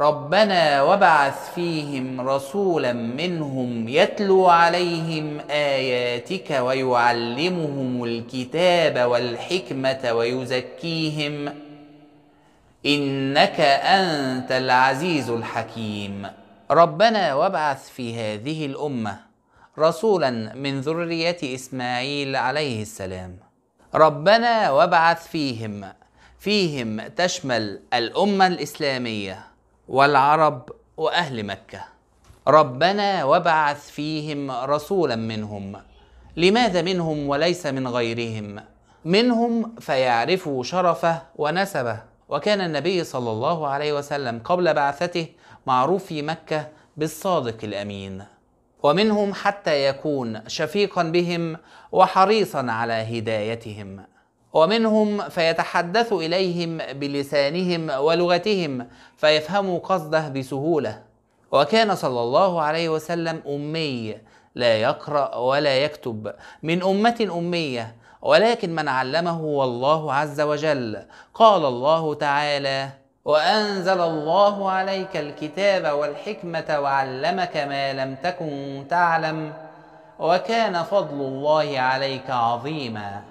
ربنا وبعث فيهم رسولا منهم يتلو عليهم اياتك ويعلمهم الكتاب والحكمه ويزكيهم انك انت العزيز الحكيم ربنا وابعث في هذه الامه رسولا من ذريه اسماعيل عليه السلام ربنا وابعث فيهم فيهم تشمل الامه الاسلاميه والعرب واهل مكه ربنا وابعث فيهم رسولا منهم لماذا منهم وليس من غيرهم منهم فيعرفوا شرفه ونسبه وكان النبي صلى الله عليه وسلم قبل بعثته معروف في مكه بالصادق الامين ومنهم حتى يكون شفيقا بهم وحريصا على هدايتهم ومنهم فيتحدث اليهم بلسانهم ولغتهم فيفهموا قصده بسهوله وكان صلى الله عليه وسلم امي لا يقرا ولا يكتب من امه اميه ولكن من علمه والله عز وجل قال الله تعالى وانزل الله عليك الكتاب والحكمه وعلمك ما لم تكن تعلم وكان فضل الله عليك عظيما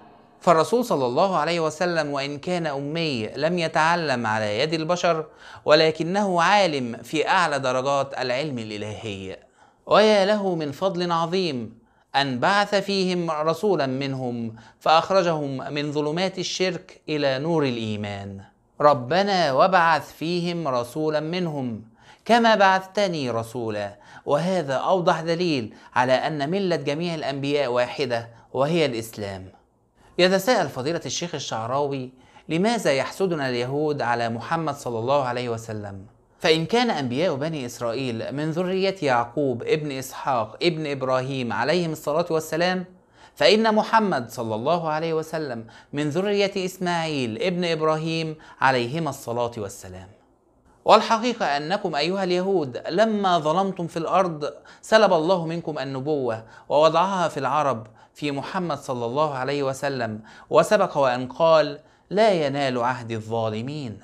فالرسول صلى الله عليه وسلم وإن كان أمي لم يتعلم على يد البشر ولكنه عالم في أعلى درجات العلم الإلهي ويا له من فضل عظيم أن بعث فيهم رسولا منهم فأخرجهم من ظلمات الشرك إلى نور الإيمان ربنا وبعث فيهم رسولا منهم كما بعثتني رسولا وهذا أوضح دليل على أن ملة جميع الأنبياء واحدة وهي الإسلام يتساءل فضيلة الشيخ الشعراوي لماذا يحسدنا اليهود على محمد صلى الله عليه وسلم؟ فإن كان أنبياء بني إسرائيل من ذرية يعقوب ابن إسحاق ابن إبراهيم عليهم الصلاة والسلام فإن محمد صلى الله عليه وسلم من ذرية إسماعيل ابن إبراهيم عليهما الصلاة والسلام والحقيقة أنكم أيها اليهود لما ظلمتم في الأرض سلب الله منكم النبوة ووضعها في العرب في محمد صلى الله عليه وسلم وسبق وان قال لا ينال عهد الظالمين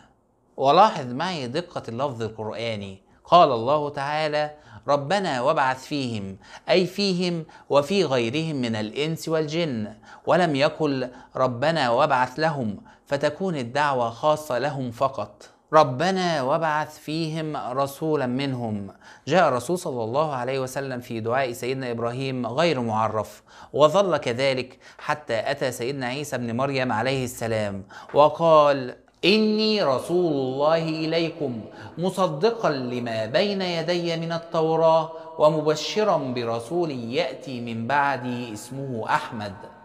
ولاحظ معي دقه اللفظ القراني قال الله تعالى ربنا وابعث فيهم اي فيهم وفي غيرهم من الانس والجن ولم يقل ربنا وابعث لهم فتكون الدعوه خاصه لهم فقط ربنا وابعث فيهم رسولا منهم جاء الرسول صلى الله عليه وسلم في دعاء سيدنا ابراهيم غير معرف وظل كذلك حتى اتى سيدنا عيسى بن مريم عليه السلام وقال إني رسول الله إليكم مصدقا لما بين يدي من التوراة ومبشرا برسول يأتي من بعدي اسمه أحمد